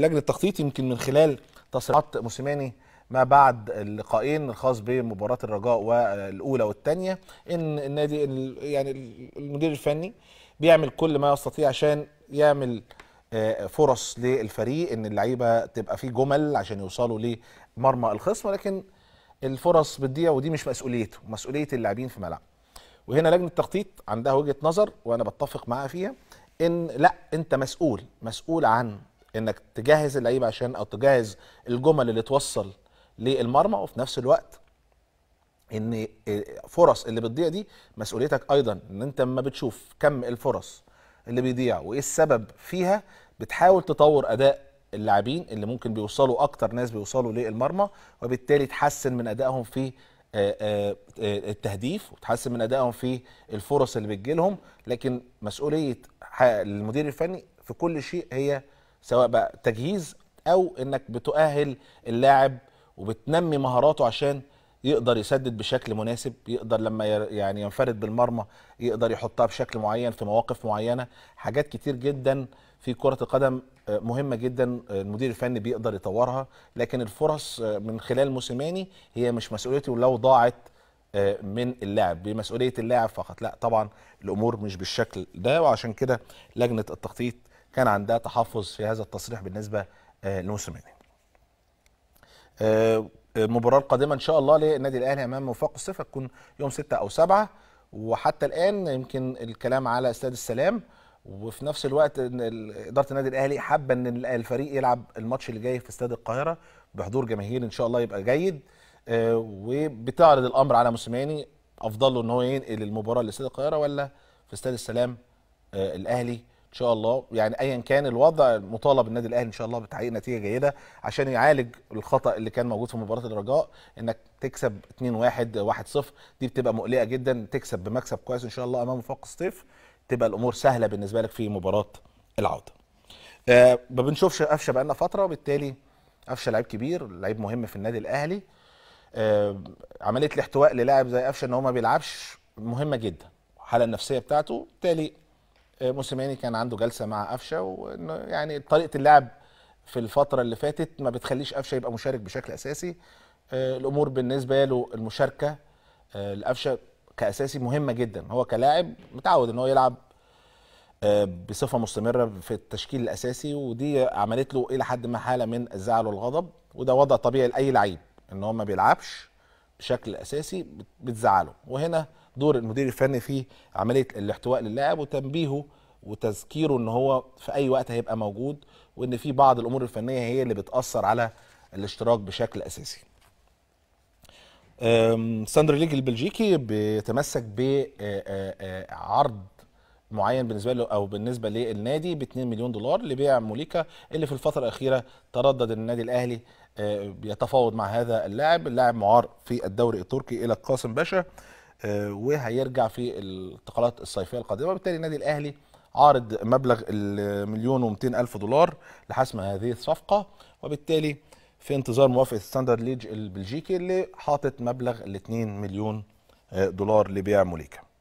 لجنة التخطيط يمكن من خلال تصريحات موسيماني ما بعد اللقاءين الخاص بمباراة الرجاء والأولى والثانية إن النادي يعني المدير الفني بيعمل كل ما يستطيع عشان يعمل آه، فرص للفريق إن اللعيبة تبقى فيه جمل عشان يوصلوا لمرمى الخصم ولكن الفرص بتضيع ودي مش مسؤوليته مسؤولية اللاعبين في ملعب وهنا لجنة التخطيط عندها وجهة نظر وأنا بتفق معاها فيها إن لا أنت مسؤول مسؤول عن انك تجهز اللعيبه عشان او تجهز الجمل اللي توصل للمرمى وفي نفس الوقت ان فرص اللي بتضيع دي مسؤوليتك ايضا ان انت لما بتشوف كم الفرص اللي بيضيع وايه السبب فيها بتحاول تطور اداء اللاعبين اللي ممكن بيوصلوا اكتر ناس بيوصلوا للمرمى وبالتالي تحسن من ادائهم في آه، آه، آه، التهديف وتحسن من ادائهم في الفرص اللي بتجيلهم لكن مسؤوليه المدير الفني في كل شيء هي سواء بقى تجهيز او انك بتؤهل اللاعب وبتنمي مهاراته عشان يقدر يسدد بشكل مناسب يقدر لما يعني ينفرد بالمرمى يقدر يحطها بشكل معين في مواقف معينه حاجات كتير جدا في كره القدم آه، مهمه جدا آه، المدير الفني بيقدر يطورها لكن الفرص آه، من خلال موسيماني هي مش مسؤوليتي ولو ضاعت من اللاعب بمسؤوليه اللاعب فقط لا طبعا الامور مش بالشكل ده وعشان كده لجنه التخطيط كان عندها تحفظ في هذا التصريح بالنسبه آه، لموسيماني. المباراه آه، آه، القادمه ان شاء الله للنادي الاهلي امام وفاق الصفه تكون يوم 6 او 7 وحتى الان يمكن الكلام على استاد السلام وفي نفس الوقت اداره النادي الاهلي حابه ان الفريق يلعب الماتش اللي جاي في استاد القاهره بحضور جماهير ان شاء الله يبقى جيد وبتعرض الامر على موسيماني افضل له ان هو ينقل المباراه لاستاد القاهره ولا في استاد السلام الاهلي ان شاء الله يعني ايا كان الوضع مطالب النادي الاهلي ان شاء الله بتحقيق نتيجه جيده عشان يعالج الخطا اللي كان موجود في مباراه الرجاء انك تكسب 2-1 1-0 دي بتبقى مقلقه جدا تكسب بمكسب كويس ان شاء الله امام وفاق الصيف تبقى الامور سهله بالنسبه لك في مباراه العوده. آه ما بنشوفش قفشه بقالنا فتره وبالتالي قفشه لعيب كبير لعيب مهم في النادي الاهلي آه عمليه الاحتواء للاعب زي قفشه ان هو ما بيلعبش مهمه جدا الحاله النفسيه بتاعته بالتالي موسيماني كان عنده جلسه مع قفشه وانه يعني طريقه اللعب في الفتره اللي فاتت ما بتخليش قفشه يبقى مشارك بشكل اساسي آه، الامور بالنسبه له المشاركه آه، لقفشه كاساسي مهمه جدا هو كلاعب متعود ان هو يلعب آه، بصفه مستمره في التشكيل الاساسي ودي عملت له الى حد ما حاله من الزعل والغضب وده وضع طبيعي لاي لعيب ان هو ما بيلعبش بشكل اساسي بتزعله وهنا دور المدير الفني في عمليه الاحتواء للاعب وتنبيهه وتذكيره ان هو في اي وقت هيبقى موجود وان في بعض الامور الفنيه هي اللي بتاثر على الاشتراك بشكل اساسي ساندر ليج البلجيكي بيتمسك بعرض آه، آه، آه، معين بالنسبه له او بالنسبه للنادي ب 2 مليون دولار لبيع موليكا اللي في الفتره الاخيره تردد النادي الاهلي آه، يتفاوض مع هذا اللاعب اللاعب معار في الدوري التركي الى قاسم باشا آه، وهيرجع في الانتقالات الصيفيه القادمه وبالتالي النادي الاهلي عارض مبلغ المليون و الف دولار لحسم هذه الصفقه وبالتالي في انتظار موافقه ستاندرد ليج البلجيكي اللي حاطط مبلغ ال 2 مليون آه، دولار لبيع موليكا